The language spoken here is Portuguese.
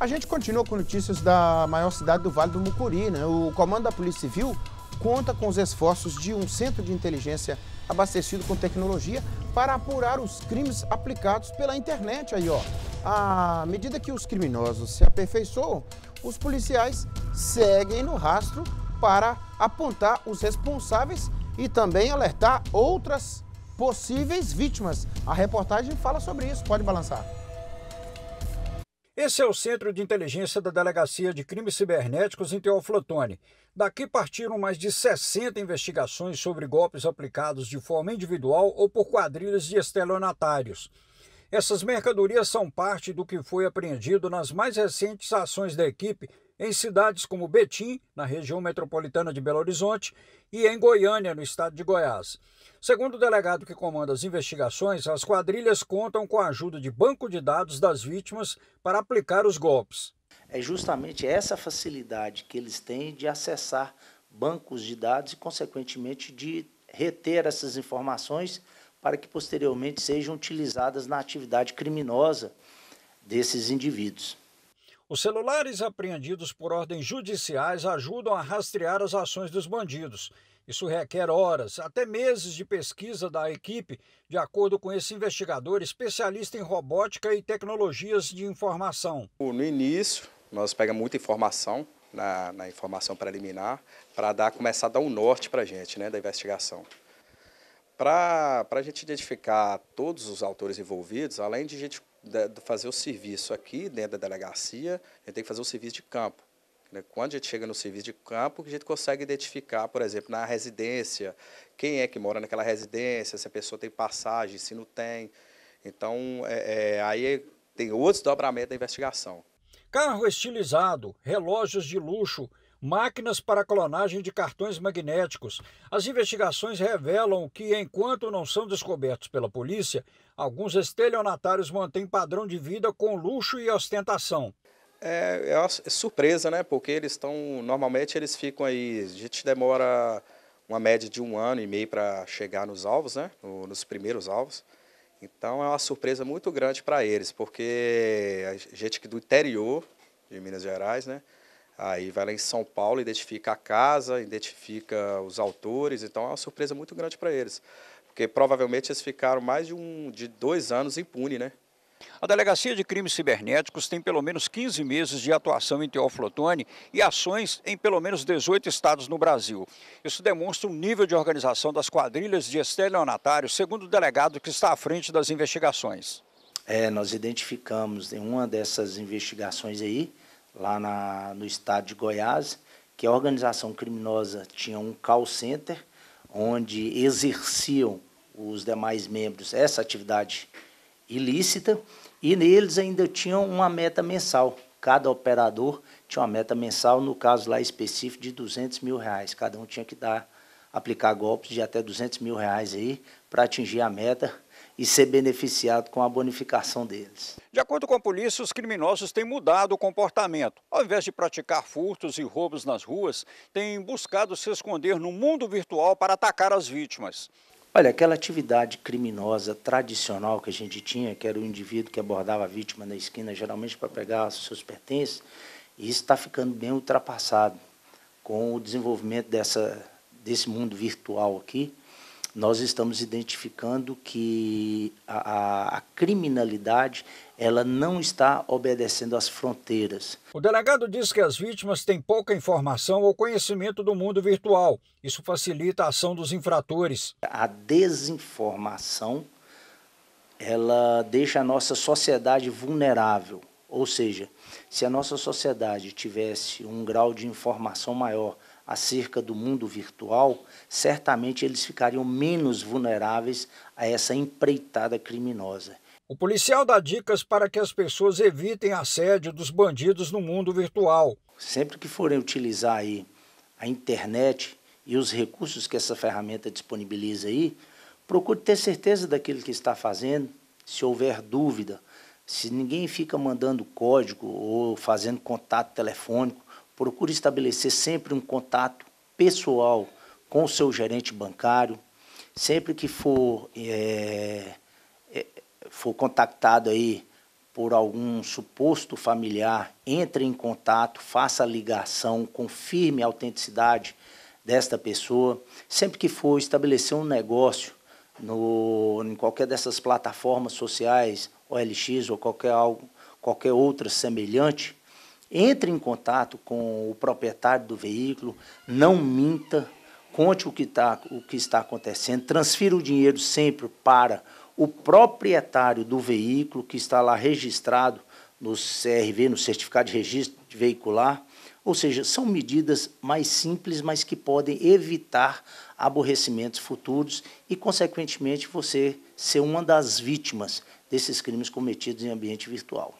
A gente continua com notícias da maior cidade do Vale do Mucuri. Né? O comando da Polícia Civil conta com os esforços de um centro de inteligência abastecido com tecnologia para apurar os crimes aplicados pela internet. Aí, ó. À medida que os criminosos se aperfeiçoam, os policiais seguem no rastro para apontar os responsáveis e também alertar outras possíveis vítimas. A reportagem fala sobre isso. Pode balançar. Esse é o Centro de Inteligência da Delegacia de Crimes Cibernéticos em Teoflotone. Daqui partiram mais de 60 investigações sobre golpes aplicados de forma individual ou por quadrilhas de estelionatários. Essas mercadorias são parte do que foi apreendido nas mais recentes ações da equipe em cidades como Betim, na região metropolitana de Belo Horizonte, e em Goiânia, no estado de Goiás. Segundo o delegado que comanda as investigações, as quadrilhas contam com a ajuda de banco de dados das vítimas para aplicar os golpes. É justamente essa facilidade que eles têm de acessar bancos de dados e, consequentemente, de reter essas informações para que posteriormente sejam utilizadas na atividade criminosa desses indivíduos. Os celulares apreendidos por ordens judiciais ajudam a rastrear as ações dos bandidos. Isso requer horas, até meses de pesquisa da equipe, de acordo com esse investigador especialista em robótica e tecnologias de informação. No início, nós pegamos muita informação, na, na informação preliminar, para dar, começar a dar um norte para a gente, né, da investigação. Para a gente identificar todos os autores envolvidos, além de a gente de fazer o serviço aqui dentro da delegacia, a gente tem que fazer o serviço de campo. Né? Quando a gente chega no serviço de campo, a gente consegue identificar, por exemplo, na residência, quem é que mora naquela residência, se a pessoa tem passagem, se não tem. Então, é, é, aí tem outros dobramentos da investigação. Carro estilizado, relógios de luxo máquinas para clonagem de cartões magnéticos. As investigações revelam que, enquanto não são descobertos pela polícia, alguns estelionatários mantêm padrão de vida com luxo e ostentação. É, é, é surpresa, né? Porque eles estão. Normalmente eles ficam aí. A gente demora uma média de um ano e meio para chegar nos alvos, né? nos primeiros alvos. Então é uma surpresa muito grande para eles, porque a gente do interior de Minas Gerais, né? Aí vai lá em São Paulo, identifica a casa, identifica os autores, então é uma surpresa muito grande para eles. Porque provavelmente eles ficaram mais de, um, de dois anos impune, né? A Delegacia de Crimes Cibernéticos tem pelo menos 15 meses de atuação em Teófilo Otoni e ações em pelo menos 18 estados no Brasil. Isso demonstra um nível de organização das quadrilhas de estelionatários, segundo o delegado que está à frente das investigações. É, nós identificamos em uma dessas investigações aí lá na, no estado de Goiás, que a organização criminosa tinha um call center onde exerciam os demais membros essa atividade ilícita e neles ainda tinham uma meta mensal. Cada operador tinha uma meta mensal, no caso lá específico, de 200 mil reais. Cada um tinha que dar, aplicar golpes de até 200 mil reais aí para atingir a meta e ser beneficiado com a bonificação deles. De acordo com a polícia, os criminosos têm mudado o comportamento. Ao invés de praticar furtos e roubos nas ruas, têm buscado se esconder no mundo virtual para atacar as vítimas. Olha, aquela atividade criminosa tradicional que a gente tinha, que era o indivíduo que abordava a vítima na esquina, geralmente para pegar os seus pertences, isso está ficando bem ultrapassado com o desenvolvimento dessa, desse mundo virtual aqui nós estamos identificando que a, a, criminalidade ela não está obedecendo às fronteiras. O delegado diz que as vítimas têm pouca informação ou conhecimento do mundo virtual. Isso facilita a ação dos infratores. A desinformação ela deixa a nossa sociedade vulnerável. Ou seja, se a nossa sociedade tivesse um grau de informação maior acerca do mundo virtual, certamente eles ficariam menos vulneráveis a essa empreitada criminosa. O policial dá dicas para que as pessoas evitem assédio dos bandidos no mundo virtual. Sempre que forem utilizar aí a internet e os recursos que essa ferramenta disponibiliza aí, procure ter certeza daquilo que está fazendo. Se houver dúvida, se ninguém fica mandando código ou fazendo contato telefônico, procure estabelecer sempre um contato pessoal com o seu gerente bancário. Sempre que for, é, é, for contactado aí por algum suposto familiar, entre em contato, faça a ligação, confirme a autenticidade desta pessoa. Sempre que for estabelecer um negócio no, em qualquer dessas plataformas sociais OLX ou qualquer, algo, qualquer outra semelhante, entre em contato com o proprietário do veículo, não minta, conte o que, tá, o que está acontecendo, transfira o dinheiro sempre para o proprietário do veículo que está lá registrado no CRV, no Certificado de Registro de Veicular. Ou seja, são medidas mais simples, mas que podem evitar aborrecimentos futuros e, consequentemente, você ser uma das vítimas desses crimes cometidos em ambiente virtual.